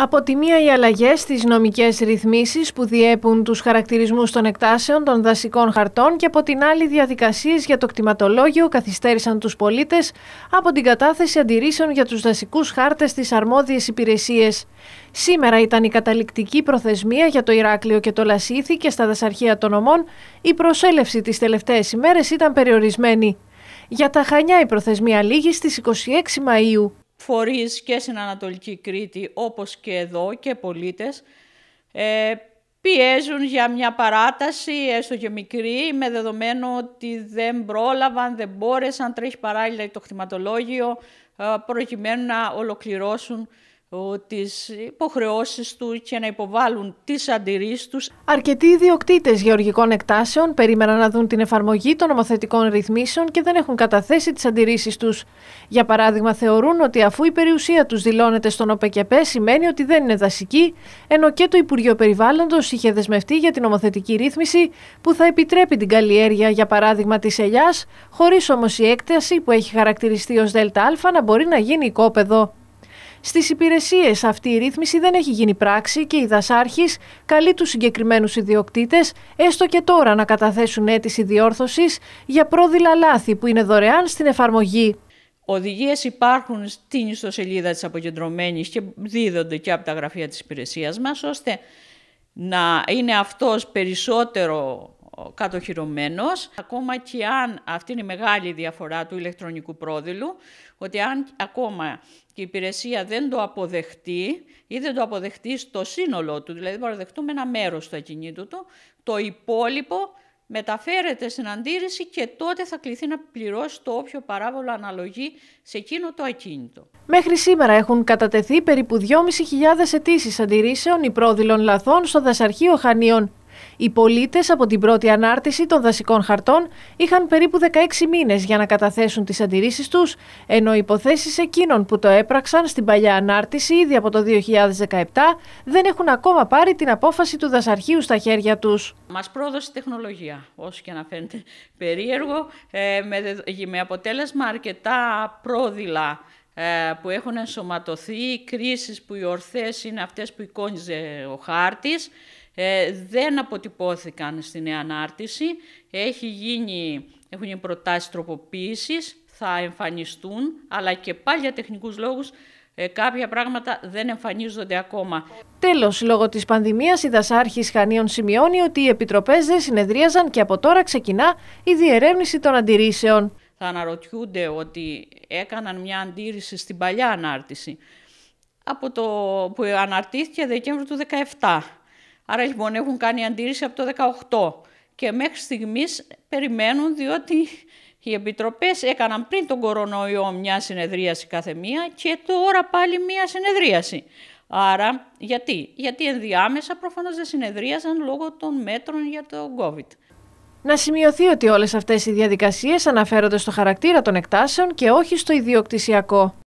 Από τη μία οι αλλαγές στις νομικές ρυθμίσεις που διέπουν τους χαρακτηρισμούς των εκτάσεων των δασικών χαρτών και από την άλλη διαδικασίες για το κτηματολόγιο καθυστέρησαν τους πολίτες από την κατάθεση αντιρρήσεων για τους δασικούς χάρτες στις αρμόδιες υπηρεσίες. Σήμερα ήταν η καταληκτική προθεσμία για το Ηράκλειο και το Λασίθι και στα δασαρχεία των ομών η προσέλευση τις τελευταίες ημέρες ήταν περιορισμένη. Για τα Χανιά η προθεσμία λήγει στις 26 Μαΐου φορείς και στην Ανατολική Κρήτη όπως και εδώ και πολίτες ε, πιέζουν για μια παράταση έστω και μικρή με δεδομένο ότι δεν πρόλαβαν, δεν μπόρεσαν, τρέχει παράλληλα το χρηματολόγιο ε, προκειμένου να ολοκληρώσουν τις υποχρεώσεις του και να υποβάλουν τις αντιρρήσεις τους. Αρκετοί ιδιοκτήτες γεωργικών εκτάσεων περίμεναν να δουν την εφαρμογή των νομοθετικών ρυθμίσεων και δεν έχουν καταθέσει τις αντιρρήσεις τους. Για παράδειγμα θεωρούν ότι αφού η περιουσία τους δηλώνεται στον ΟΠΕΚΕΠΕ σημαίνει ότι δεν είναι δασική, ενώ και το Υπουργείο Περιβάλλοντος είχε δεσμευτεί για την νομοθετική ρύθμιση που θα επιτρέπει την καλλιέργεια για παράδειγμα της ελιάς, χωρίς όμως η έκταση που έχει χαρακτηριστεί ως ΔΕΛΤΑ να μπορεί να γίνει οικόπεδο. Στις υπηρεσίες αυτή η ρύθμιση δεν έχει γίνει πράξη και η δασάρχη καλεί τους συγκεκριμένους ιδιοκτήτες, έστω και τώρα, να καταθέσουν αίτηση διόρθωσης για πρόδειλα λάθη που είναι δωρεάν στην εφαρμογή. Οδηγίες υπάρχουν στην ιστοσελίδα της αποκεντρωμένης και δίδονται και από τα γραφεία της υπηρεσίας μας, ώστε να είναι αυτός περισσότερο κατοχυρωμένος, ακόμα και αν αυτή είναι η μεγάλη διαφορά του ηλεκτρονικού πρόδειλου, ότι αν ακόμα και η υπηρεσία δεν το αποδεχτεί ή δεν το αποδεχτεί στο σύνολό του, δηλαδή παραδεχτούμε ένα μέρος του ακινήτου του, το υπόλοιπο μεταφέρεται στην αντίρρηση και τότε θα κληθεί να πληρώσει το όποιο παράβολο αναλογεί σε εκείνο το ακίνητο. Μέχρι σήμερα έχουν κατατεθεί περίπου 2.500 αιτήσεις αντιρρήσεων ή πρόδειλων λαθών στο Δασαρχείο Χανίων. Οι πολίτες από την πρώτη ανάρτηση των δασικών χαρτών είχαν περίπου 16 μήνες για να καταθέσουν τις αντιρρήσεις τους, ενώ οι υποθέσεις εκείνων που το έπραξαν στην παλιά ανάρτηση ήδη από το 2017 δεν έχουν ακόμα πάρει την απόφαση του δασαρχείου στα χέρια τους. Μας πρόδωσε τεχνολογία, όσο και να φαίνεται περίεργο, ε, με αποτέλεσμα αρκετά πρόδειλα ε, που έχουν ενσωματωθεί, κρίσεις που οι ορθές είναι αυτές που εικόνιζε ο χάρτης ε, δεν αποτυπώθηκαν στην ανάρτηση. Έχει έχουν γίνει προτάσεις τροποποίησης, θα εμφανιστούν, αλλά και πάλι για τεχνικούς λόγους ε, κάποια πράγματα δεν εμφανίζονται ακόμα. Τέλος, λόγω της πανδημίας, η Δασάρχη Χανίων σημειώνει ότι οι επιτροπές δεν συνεδρίαζαν και από τώρα ξεκινά η διερεύνηση των αντιρρήσεων. Θα αναρωτιούνται ότι έκαναν μια αντίρρηση στην παλιά ανάρτηση από το που αναρτήθηκε Δεκέμβριο του 2017. Άρα λοιπόν έχουν κάνει αντίρρηση από το 18 και μέχρι στιγμής περιμένουν διότι οι επιτροπές έκαναν πριν τον κορονοϊό μια συνεδρίαση κάθε μία και τώρα πάλι μια συνεδρίαση. Άρα γιατί, γιατί ενδιάμεσα προφανώς δεν συνεδρίασαν λόγω των μέτρων για το COVID. Να σημειωθεί ότι όλες αυτές οι διαδικασίες αναφέρονται στο χαρακτήρα των εκτάσεων και όχι στο ιδιοκτησιακό.